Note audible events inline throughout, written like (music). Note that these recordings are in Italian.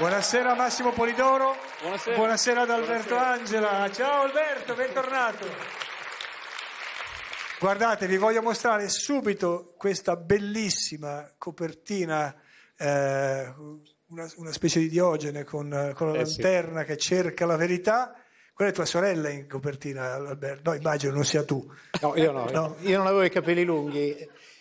Buonasera Massimo Polidoro. Buonasera. Buonasera ad Alberto Buonasera. Angela. Ciao Alberto, bentornato. Guardate, vi voglio mostrare subito questa bellissima copertina, eh, una, una, specie di diogene con, eh, con la eh lanterna sì. che cerca la verità. Quella è tua sorella in copertina, Alberto. No, immagino non sia tu. No, io no. no? Io non avevo i capelli lunghi.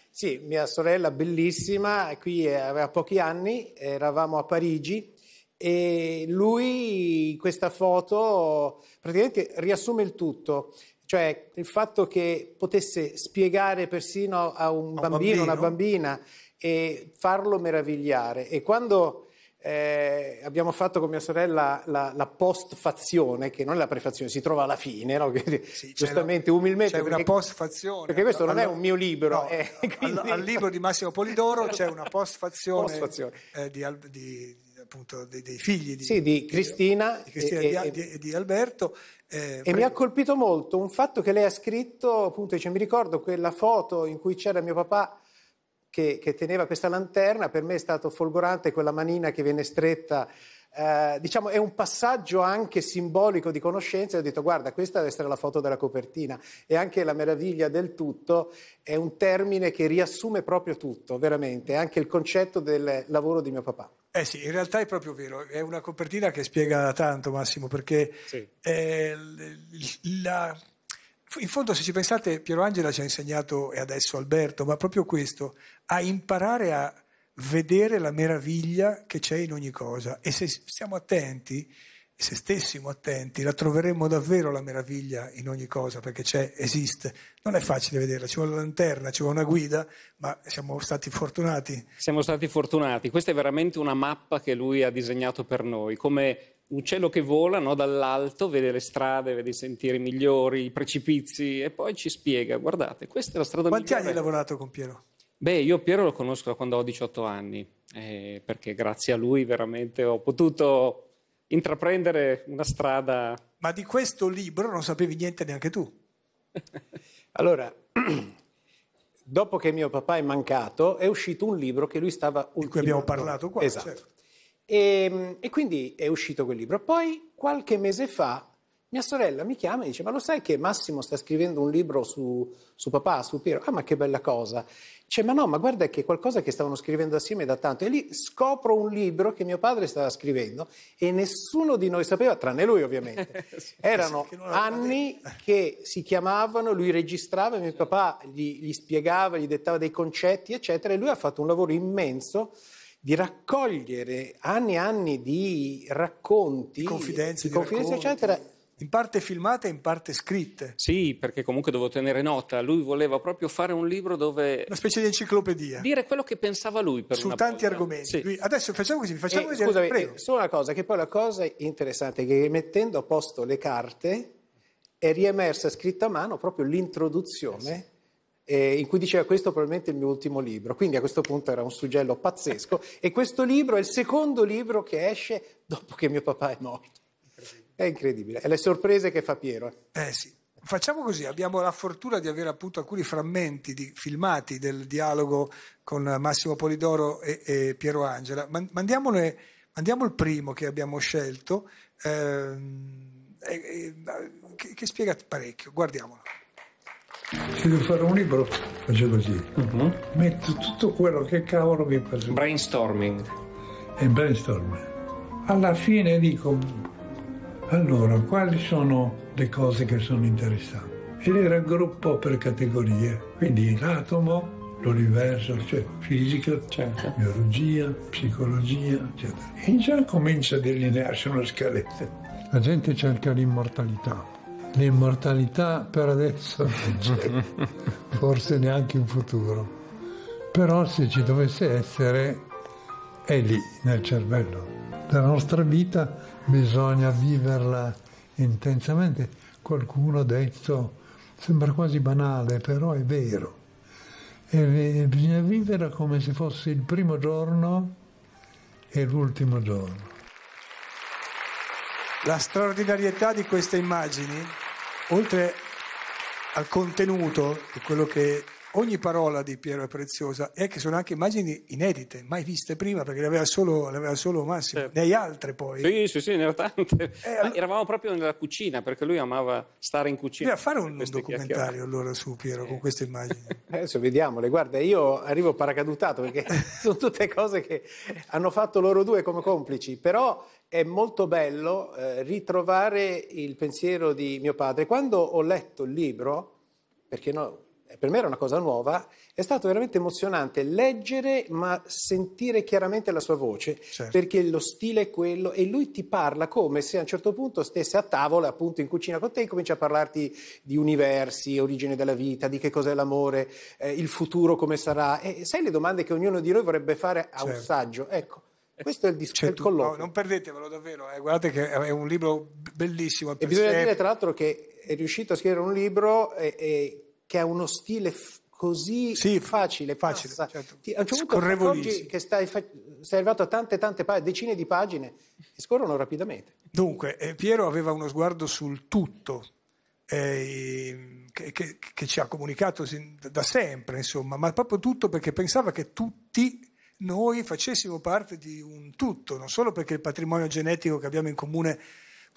Sì, mia sorella bellissima, qui eh, aveva pochi anni, eravamo a Parigi e lui questa foto praticamente riassume il tutto cioè il fatto che potesse spiegare persino a un, a un bambino, una bambina e farlo meravigliare e quando eh, abbiamo fatto con mia sorella la, la postfazione, che non è la prefazione, si trova alla fine, no? (laughs) sì, giustamente, una, umilmente. C'è perché, una postfazione. Perché questo allora, non è un mio libro. No, eh, (laughs) quindi... al, al, libro di Massimo Polidoro c'è una (laughs) postfazione, postfazione. Eh, di, di appunto dei, dei figli di, sì, di Cristina, di, Cristina e, di, e, di, Alberto. Eh, e mi ha colpito molto un fatto che lei ha scritto, appunto, dice, mi ricordo quella foto in cui c'era mio papà che, che teneva questa lanterna, per me è stato folgorante quella manina che viene stretta. Eh, diciamo, è un passaggio anche simbolico di conoscenza. e Ho detto, guarda, questa deve essere la foto della copertina. E anche la meraviglia del tutto è un termine che riassume proprio tutto, veramente, anche il concetto del lavoro di mio papà. Eh sì, in realtà è proprio vero, è una copertina che spiega tanto Massimo, perché sì. la, in fondo se ci pensate Piero Angela ci ha insegnato, e adesso Alberto, ma proprio questo, a imparare a vedere la meraviglia che c'è in ogni cosa e se stiamo attenti se stessimo attenti, la troveremmo davvero la meraviglia in ogni cosa, perché c'è, esiste. Non è facile vederla, ci vuole la lanterna, ci vuole una guida, ma siamo stati fortunati. Siamo stati fortunati. Questa è veramente una mappa che lui ha disegnato per noi, come un cielo che vola no? dall'alto, vede le strade, vede i sentieri migliori, i precipizi e poi ci spiega, guardate, questa è la strada Quanti migliore. Quanti anni hai lavorato con Piero? Beh, io Piero lo conosco da quando ho 18 anni, eh, perché grazie a lui veramente ho potuto intraprendere una strada. Ma di questo libro non sapevi niente neanche tu. (laughs) allora, (clears throat) dopo che mio papà è mancato, è uscito un libro che lui stava... Ultimando. Di cui abbiamo parlato qua. Esatto. Certo. E, ehm, e quindi è uscito quel libro. Poi, qualche mese fa, mia sorella mi chiama e dice: Ma lo sai che Massimo sta scrivendo un libro su, su papà, su Piero? Ah, ma che bella cosa! Dice: Ma no, ma guarda che è qualcosa che stavano scrivendo assieme da tanto. E lì scopro un libro che mio padre stava scrivendo e nessuno di noi sapeva, tranne lui ovviamente. (laughs) Erano anni che si chiamavano, lui registrava, mio certo. papà gli, gli spiegava, gli dettava dei concetti, eccetera. E lui ha fatto un lavoro immenso di raccogliere anni e anni di racconti, di confidenze, di confidenze racconti. eccetera in parte filmate e in parte scritte. Sì, perché comunque devo tenere nota. Lui voleva proprio fare un libro dove... Una specie di enciclopedia. Dire quello che pensava lui per Su tanti volta. argomenti. Sì. Lui, adesso facciamo così, facciamo eh, così. Scusami, prego. Eh, solo una cosa, che poi la cosa interessante è che mettendo a posto le carte è riemersa scritta a mano proprio l'introduzione. Eh sì. Eh, in cui diceva questo probabilmente il mio ultimo libro, quindi a questo punto era un suggello pazzesco e questo libro è il secondo libro che esce dopo che mio papà è morto. È incredibile. È le sorprese che fa Piero. Eh. eh sì. Facciamo così, abbiamo la fortuna di avere appunto alcuni frammenti di, filmati del dialogo con Massimo Polidoro e, e Piero Angela. Mandiamone, mandiamo il primo che abbiamo scelto, eh, eh, che, che, spiega parecchio. Guardiamolo. Se devo fare un libro faccio così, uh-huh. metto tutto quello che cavolo mi pare. Brainstorming. E brainstorming. Alla fine dico allora, quali sono le cose che sono interessanti? E le raggruppo per categorie, quindi l'atomo, l'universo, cioè fisica, certo. biologia, psicologia, eccetera. E già comincia a delinearsi una scaletta. La gente cerca l'immortalità. L'immortalità per adesso non c'è, (laughs) forse neanche in futuro. Però se ci dovesse essere, è lì nel cervello la nostra vita bisogna viverla intensamente. Qualcuno ha detto, sembra quasi banale, però è vero. E bisogna viverla come se fosse il primo giorno e l'ultimo giorno. La straordinarietà di queste immagini, oltre al contenuto, di quello che ogni parola di Piero è preziosa e che sono anche immagini inedite, mai viste prima, perché le aveva solo, ne aveva solo Massimo, certo. ne hai altre poi. Sì, sì, sì, ne ho tante. Eh, allora... Ah, eravamo proprio nella cucina, perché lui amava stare in cucina. Deve fare un, un documentario allora su Piero, sì. con queste immagini. (laughs) Adesso vediamole, guarda, io arrivo paracadutato, perché (laughs) sono tutte cose che hanno fatto loro due come complici, però è molto bello eh, ritrovare il pensiero di mio padre. Quando ho letto il libro, perché no, eh, per me era una cosa nuova, è stato veramente emozionante leggere ma sentire chiaramente la sua voce, certo. perché lo stile è quello e lui ti parla come se a un certo punto stesse a tavola, appunto in cucina con te e comincia a parlarti di universi, origine della vita, di che cos'è l'amore, eh, il futuro come sarà. E sai le domande che ognuno di noi vorrebbe fare a certo. un saggio? Ecco. Eh, questo è il discorso cioè, del No, non perdetevelo davvero, eh, guardate che è un libro bellissimo. E bisogna sempre. dire tra l'altro che è riuscito a scrivere un libro e, e che ha uno stile f- così sì, facile, facile certo. Ti, a un certo punto oggi che stai, sei arrivato a tante tante pagine, decine di pagine che scorrono rapidamente. Dunque, eh, Piero aveva uno sguardo sul tutto eh, che, che, che, ci ha comunicato da sempre, insomma, ma proprio tutto perché pensava che tutti noi facessimo parte di un tutto, non solo perché il patrimonio genetico che abbiamo in comune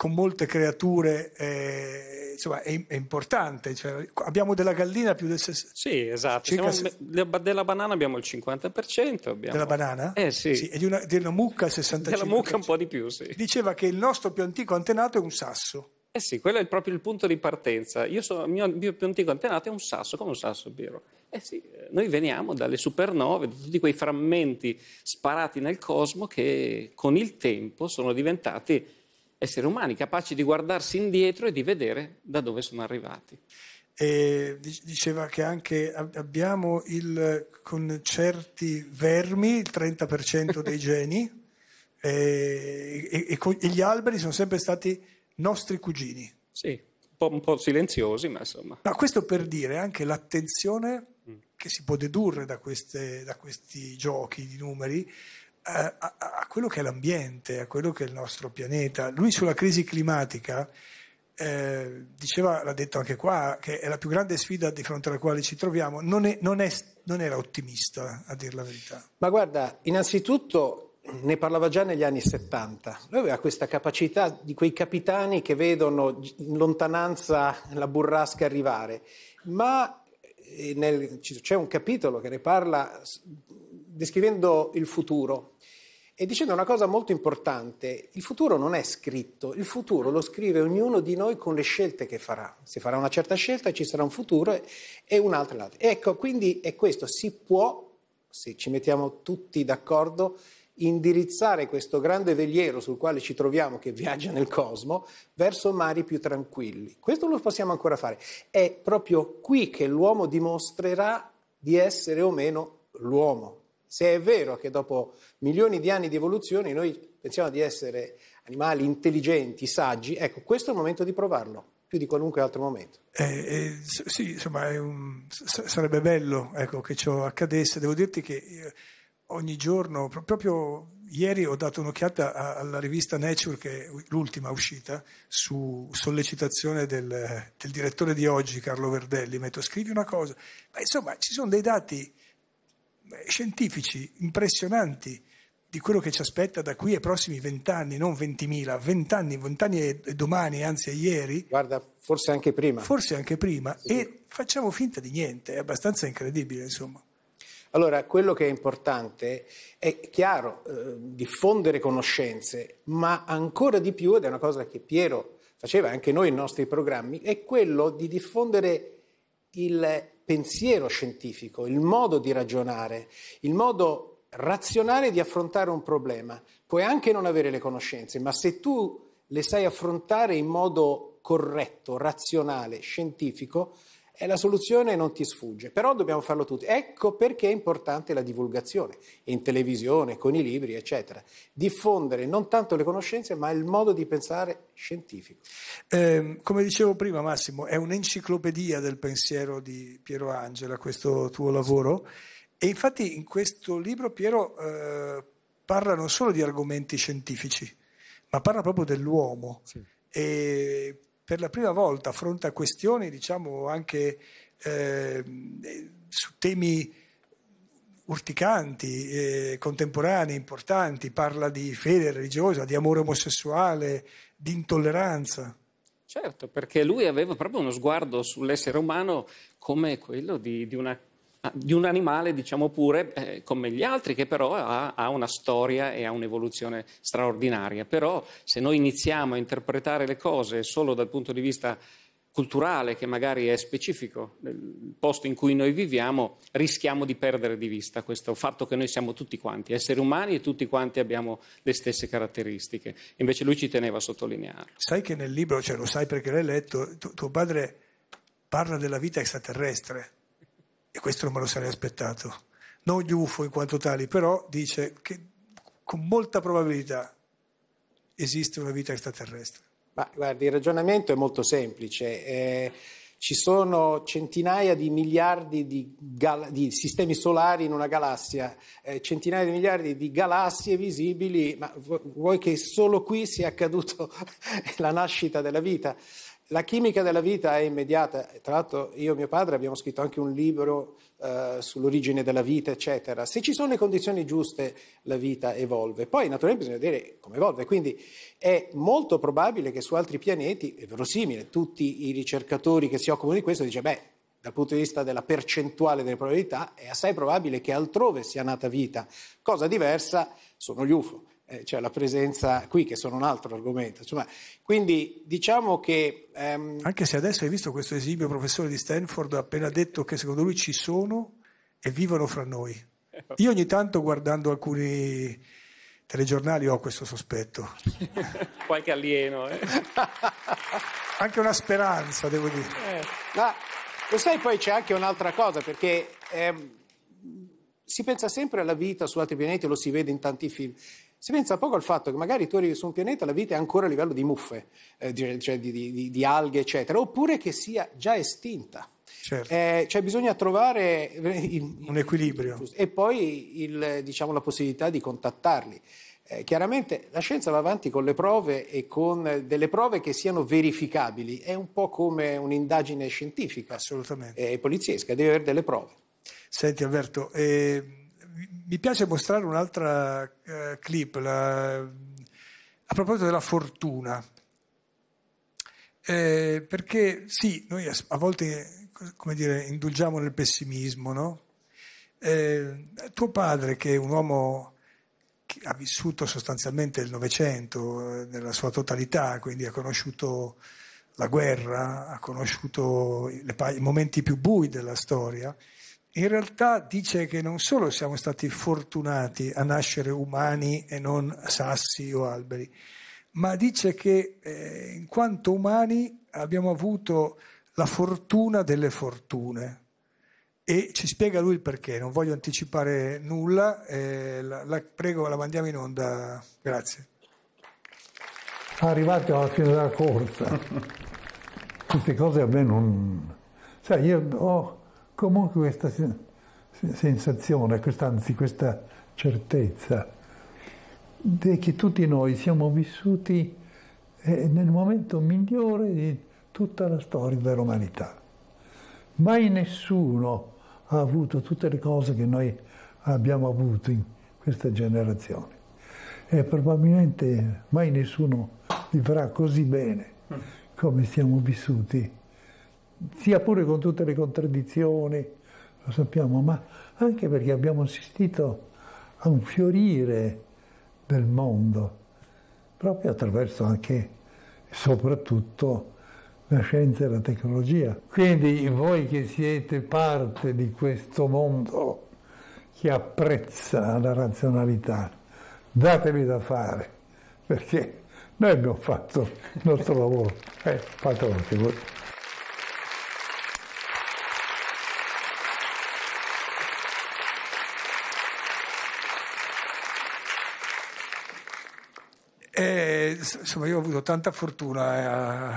con molte creature eh, insomma, è, è importante. Cioè, abbiamo della gallina più del 60%. Sì, esatto. Siamo, della banana abbiamo il 50%. Abbiamo... Della banana? Eh sì. sì e di una, di una mucca il 65%. Della mucca un po' di più, sì. Diceva che il nostro più antico antenato è un sasso. Eh sì, quello è proprio il punto di partenza. Io sono, il mio, mio più antico antenato è un sasso, come un sasso, vero? Eh sì, eh, noi veniamo dalle supernove, da tutti quei frammenti sparati nel cosmo che con il tempo sono diventati esseri umani, capaci di guardarsi indietro e di vedere da dove sono arrivati. E diceva che anche abbiamo il, con certi vermi il 30% dei geni (laughs) e, e, e, gli alberi sono sempre stati nostri cugini. Sì, un po', un po silenziosi, ma insomma. Ma no, questo per dire anche l'attenzione mm. che si può dedurre da, queste, da questi giochi di numeri a, a, quello che è l'ambiente, a quello che è il nostro pianeta. Lui sulla crisi climatica eh, diceva, l'ha detto anche qua, che è la più grande sfida di fronte alla quale ci troviamo, non, è, non, è, non era ottimista a dire la verità. Ma guarda, innanzitutto ne parlava già negli anni 70. Lui aveva questa capacità di quei capitani che vedono in lontananza la burrasca arrivare, ma eh, nel, c'è un capitolo che ne parla descrivendo il futuro e dicendo una cosa molto importante, il futuro non è scritto, il futuro lo scrive ognuno di noi con le scelte che farà. Si farà una certa scelta, ci sarà un futuro e un'altra. L'altra. Ecco, quindi è questo, si può, se ci mettiamo tutti d'accordo, indirizzare questo grande veliero sul quale ci troviamo, che viaggia nel cosmo, verso mari più tranquilli. Questo lo possiamo ancora fare. È proprio qui che l'uomo dimostrerà di essere o meno l'uomo. Se è vero che dopo milioni di anni di evoluzione noi pensiamo di essere animali intelligenti, saggi, ecco, questo è il momento di provarlo, più di qualunque altro momento. Eh, eh, sì, insomma, un, sarebbe bello ecco, che ciò accadesse. Devo dirti che eh, ogni giorno, proprio ieri ho dato un'occhiata alla rivista Nature, che è l'ultima uscita, su sollecitazione del, del direttore di oggi, Carlo Verdelli. Metto, scrivi una cosa. Ma insomma, ci sono dei dati eh, scientifici impressionanti di quello che ci aspetta da qui ai prossimi vent'anni, non ventimila, vent'anni, vent'anni e domani, anzi a ieri. Guarda, forse anche prima. Forse anche prima sì. e facciamo finta di niente, è abbastanza incredibile insomma. Allora, quello che è importante è chiaro, eh, diffondere conoscenze, ma ancora di più, ed è una cosa che Piero faceva anche noi nei nostri programmi, è quello di diffondere il pensiero scientifico, il modo di ragionare, il modo razionale di affrontare un problema. Puoi anche non avere le conoscenze, ma se tu le sai affrontare in modo corretto, razionale, scientifico, e la soluzione non ti sfugge, però dobbiamo farlo tutti. Ecco perché è importante la divulgazione, in televisione, con i libri, eccetera. Diffondere non tanto le conoscenze, ma il modo di pensare scientifico. Eh, come dicevo prima Massimo, è un'enciclopedia del pensiero di Piero Angela questo tuo lavoro e infatti in questo libro Piero eh, parla non solo di argomenti scientifici, ma parla proprio dell'uomo. Sì. E per la prima volta affronta questioni, diciamo, anche eh, su temi urticanti, eh, contemporanei, importanti, parla di fede religiosa, di amore omosessuale, di intolleranza. Certo, perché lui aveva proprio uno sguardo sull'essere umano come quello di, di una Ah, di un animale, diciamo pure, eh, come gli altri, che però ha, ha, una storia e ha un'evoluzione straordinaria. Però se noi iniziamo a interpretare le cose solo dal punto di vista culturale, che magari è specifico del posto in cui noi viviamo, rischiamo di perdere di vista questo fatto che noi siamo tutti quanti esseri umani e tutti quanti abbiamo le stesse caratteristiche. Invece lui ci teneva a sottolinearlo. Sai che nel libro, cioè lo sai perché l'hai letto, tu, tuo padre parla della vita extraterrestre e questo non me lo sarei aspettato. Non gli UFO in quanto tali, però dice che con molta probabilità esiste una vita extraterrestre. Ma guardi, il ragionamento è molto semplice. Eh, ci sono centinaia di miliardi di, gal- di sistemi solari in una galassia, eh, centinaia di miliardi di galassie visibili, ma vu- vuoi che solo qui sia accaduto (laughs) la nascita della vita? La chimica della vita è immediata, tra l'altro io e mio padre abbiamo scritto anche un libro eh, sull'origine della vita, eccetera. Se ci sono le condizioni giuste la vita evolve, poi naturalmente bisogna vedere come evolve, quindi è molto probabile che su altri pianeti, è verosimile, tutti i ricercatori che si occupano di questo dicono, beh, dal punto di vista della percentuale delle probabilità è assai probabile che altrove sia nata vita, cosa diversa sono gli UFO. Eh, cioè la presenza qui, che sono un altro argomento. Insomma, quindi diciamo che... Ehm... Anche se adesso hai visto questo esibio, professore di Stanford ha appena detto che secondo lui ci sono e vivono fra noi. Io ogni tanto guardando alcuni telegiornali ho questo sospetto. (laughs) Qualche alieno. Eh? (laughs) anche una speranza, devo dire. Eh. Ma lo sai, poi c'è anche un'altra cosa, perché ehm, si pensa sempre alla vita su altri pianeti, lo si vede in tanti film si pensa poco al fatto che magari tu arrivi su un pianeta e la vita è ancora a livello di muffe, eh, di, cioè di, di, di, alghe, eccetera, oppure che sia già estinta. Certo. Eh, cioè bisogna trovare il, un equilibrio il, e poi il, diciamo, la possibilità di contattarli. Eh, chiaramente la scienza va avanti con le prove e con delle prove che siano verificabili, è un po' come un'indagine scientifica e eh, poliziesca, deve avere delle prove. Senti Alberto, eh, mi piace mostrare un'altra eh, clip la, a proposito della fortuna. Eh, perché sì, noi a, a volte come dire, indulgiamo nel pessimismo, no? Eh, tuo padre, che è un uomo che ha vissuto sostanzialmente il Novecento eh, nella sua totalità, quindi ha conosciuto la guerra, ha conosciuto pa- i momenti più bui della storia, in realtà dice che non solo siamo stati fortunati a nascere umani e non sassi o alberi, ma dice che eh, in quanto umani abbiamo avuto la fortuna delle fortune. E ci spiega lui il perché, non voglio anticipare nulla, eh, la, la, prego la mandiamo in onda, grazie. Arrivati alla fine della corsa, (laughs) queste cose a me non... Sai, io ho comunque questa sensazione, quest anzi questa certezza che tutti noi siamo vissuti eh, nel momento migliore di tutta la storia dell'umanità. Mai nessuno ha avuto tutte le cose che noi abbiamo avuto in questa generazione e probabilmente mai nessuno vivrà così bene mm. come siamo vissuti sia pure con tutte le contraddizioni, lo sappiamo, ma anche perché abbiamo assistito a un fiorire del mondo, proprio attraverso anche e soprattutto la scienza e la tecnologia. Quindi voi che siete parte di questo mondo che apprezza la razionalità, datevi da fare, perché noi abbiamo fatto il nostro lavoro, eh, fate anche voi. insomma, io ho avuto tanta fortuna eh,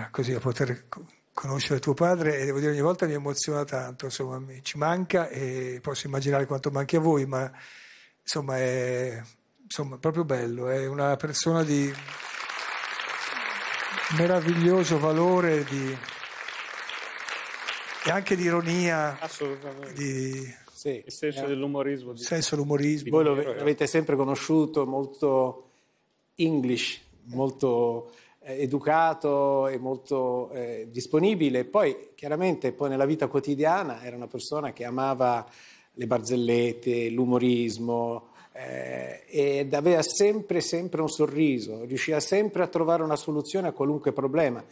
a, così, a poter conoscere tuo padre e devo dire ogni volta mi emoziona tanto, insomma, mi, ci manca e posso immaginare quanto manchi a voi, ma insomma è insomma, proprio bello, è una persona di meraviglioso valore di, e anche di ironia. Assolutamente. Di, sì, il senso eh, dell'umorismo. Il senso dell'umorismo. Voi lo, eh. l'avete sempre conosciuto molto English, molto eh, educato e molto eh, disponibile. Poi, chiaramente, poi nella vita quotidiana era una persona che amava le barzellette, l'umorismo eh, ed aveva sempre, sempre un sorriso, riusciva sempre a trovare una soluzione a qualunque problema,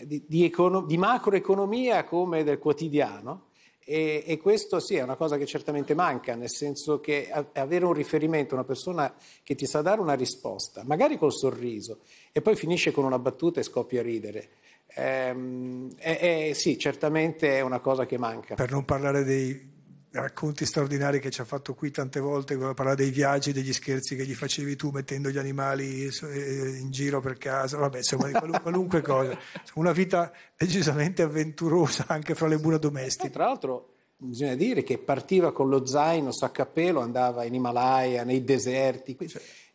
eh, di, di, econo- di macroeconomia come del quotidiano. E, e, questo sì, è una cosa che certamente manca, nel senso che avere un riferimento, una persona che ti sa dare una risposta, magari col sorriso, e poi finisce con una battuta e scoppia a ridere. Ehm, è, è, sì, certamente è una cosa che manca. Per non parlare dei racconti straordinari che ci ha fatto qui tante volte, parla dei viaggi, degli scherzi che gli facevi tu mettendo gli animali eh, eh, in giro per casa, vabbè, insomma, qualunque, qualunque cosa. Una vita decisamente avventurosa anche fra le mura domestiche. Tra l'altro, bisogna dire che partiva con lo zaino, sacca a pelo, andava in Himalaya, nei deserti.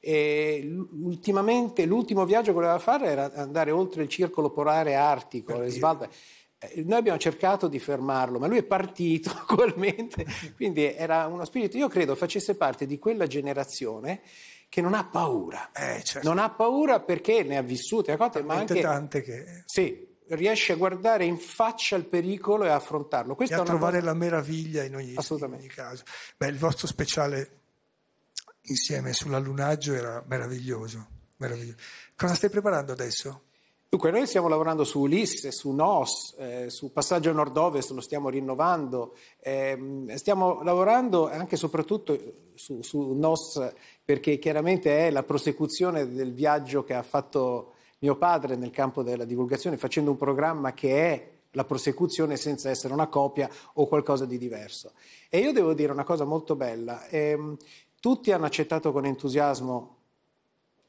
E ultimamente l'ultimo viaggio che voleva fare era andare oltre il circolo polare artico, le Svalbard eh, noi abbiamo cercato di fermarlo, ma lui è partito (laughs) ugualmente, quindi era uno spirito, io credo facesse parte di quella generazione che non ha paura, eh, certo. non ha paura perché ne ha vissute, cotta, ma anche tante che... Sì, riesce a guardare in faccia il pericolo e a affrontarlo. Questa e a trovare cosa... la meraviglia in ogni, in ogni caso. Beh, il vostro speciale insieme sull'allunaggio era meraviglioso, meraviglioso. Cosa stai preparando adesso? Dunque, noi stiamo lavorando su Ulisse, su NOS, eh, su Passaggio Nord-Ovest, lo stiamo rinnovando, ehm, stiamo lavorando anche e soprattutto su, su, NOS perché chiaramente è la prosecuzione del viaggio che ha fatto mio padre nel campo della divulgazione, facendo un programma che è la prosecuzione senza essere una copia o qualcosa di diverso. E io devo dire una cosa molto bella, ehm, tutti hanno accettato con entusiasmo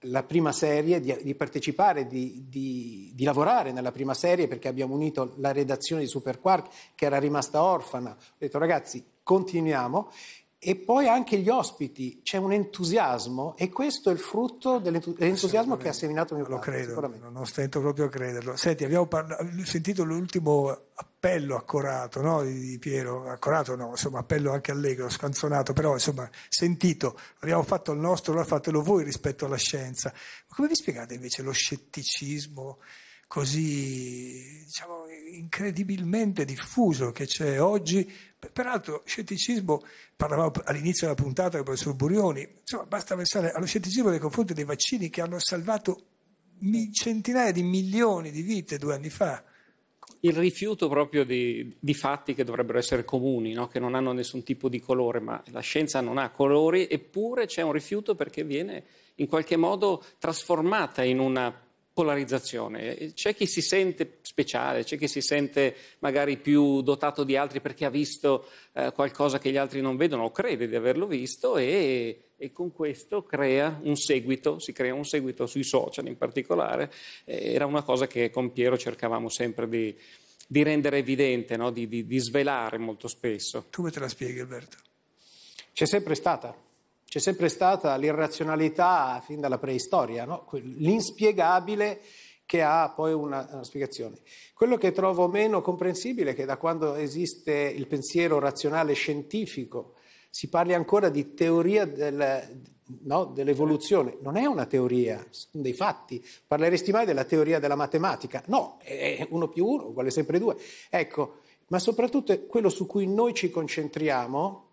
la prima serie, di, di partecipare, di, di, di, lavorare nella prima serie perché abbiamo unito la redazione di Superquark che era rimasta orfana. Ho detto ragazzi continuiamo e poi anche gli ospiti, c'è un entusiasmo e questo è il frutto dell'entusiasmo che ha seminato mio padre. Lo credo, non stento proprio a crederlo. Senti, abbiamo parla- sentito l'ultimo appello accorato no? di Piero, accorato no, insomma appello anche allegro, scanzonato, però insomma sentito, abbiamo fatto il nostro, ora fatelo voi rispetto alla scienza. Ma come vi spiegate invece lo scetticismo? così diciamo, incredibilmente diffuso che c'è oggi. Peraltro, scetticismo, parlavamo all'inizio della puntata con il professor Burioni, insomma, basta pensare allo scetticismo nei confronti dei vaccini che hanno salvato centinaia di milioni di vite due anni fa il rifiuto proprio di, di, fatti che dovrebbero essere comuni, no? che non hanno nessun tipo di colore, ma la scienza non ha colori, eppure c'è un rifiuto perché viene in qualche modo trasformata in una polarizzazione. C'è chi si sente speciale, c'è chi si sente magari più dotato di altri perché ha visto eh, qualcosa che gli altri non vedono o crede di averlo visto e, e, con questo crea un seguito, si crea un seguito sui social in particolare. Eh, era una cosa che con Piero cercavamo sempre di, di rendere evidente, no? di, di, di svelare molto spesso. Come te la spieghi Alberto? C'è sempre stata c'è sempre stata l'irrazionalità fin dalla preistoria, no? l'inspiegabile che ha poi una, una, spiegazione. Quello che trovo meno comprensibile è che da quando esiste il pensiero razionale scientifico si parli ancora di teoria del, no, dell'evoluzione. Non è una teoria, sono dei fatti. Parleresti mai della teoria della matematica? No, è uno più uno uguale sempre due. Ecco, ma soprattutto quello su cui noi ci concentriamo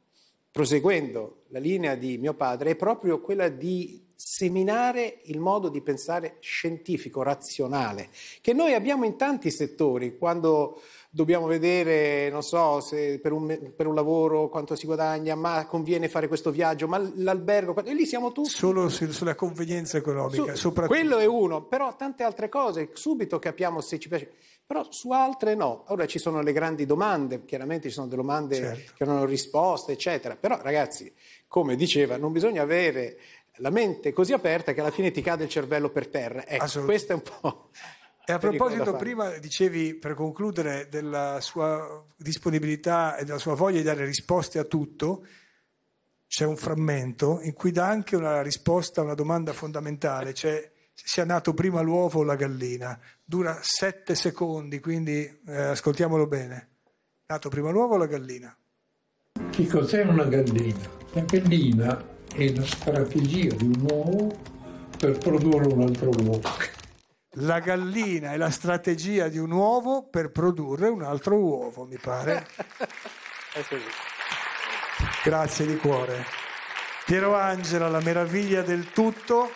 proseguendo la linea di mio padre, è proprio quella di seminare il modo di pensare scientifico, razionale, che noi abbiamo in tanti settori. Quando dobbiamo vedere, non so, se per un, per un, lavoro quanto si guadagna, ma conviene fare questo viaggio, ma l'albergo, e lì siamo tutti. Solo su, sulla convenienza economica, su, soprattutto. Quello è uno, però tante altre cose, subito capiamo se ci piace, però su altre no. Ora ci sono le grandi domande, chiaramente ci sono delle domande certo. che non hanno risposte, eccetera, però ragazzi, come diceva, non bisogna avere la mente così aperta che alla fine ti cade il cervello per terra. Ecco, questo è un po'... E a proposito, prima dicevi per concludere della sua disponibilità e della sua voglia di dare risposte a tutto, c'è un frammento in cui dà anche una risposta a una domanda fondamentale, cioè se sia nato prima l'uovo o la gallina. Dura sette secondi, quindi eh, ascoltiamolo bene. Nato prima l'uovo o la gallina? Che cos'è una gallina? La gallina è la strategia di un uovo per produrre un altro uovo la gallina è la strategia di un uovo per produrre un altro uovo, mi pare. Grazie di cuore. Piero Angela, La meraviglia del tutto,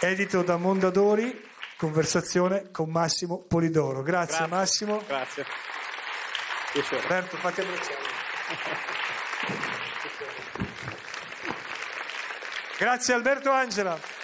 edito da Mondadori, conversazione con Massimo Polidoro. Grazie, Grazie. Massimo. Grazie. Piacere. Roberto, fatti abbracciare. (laughs) Grazie Alberto Angela.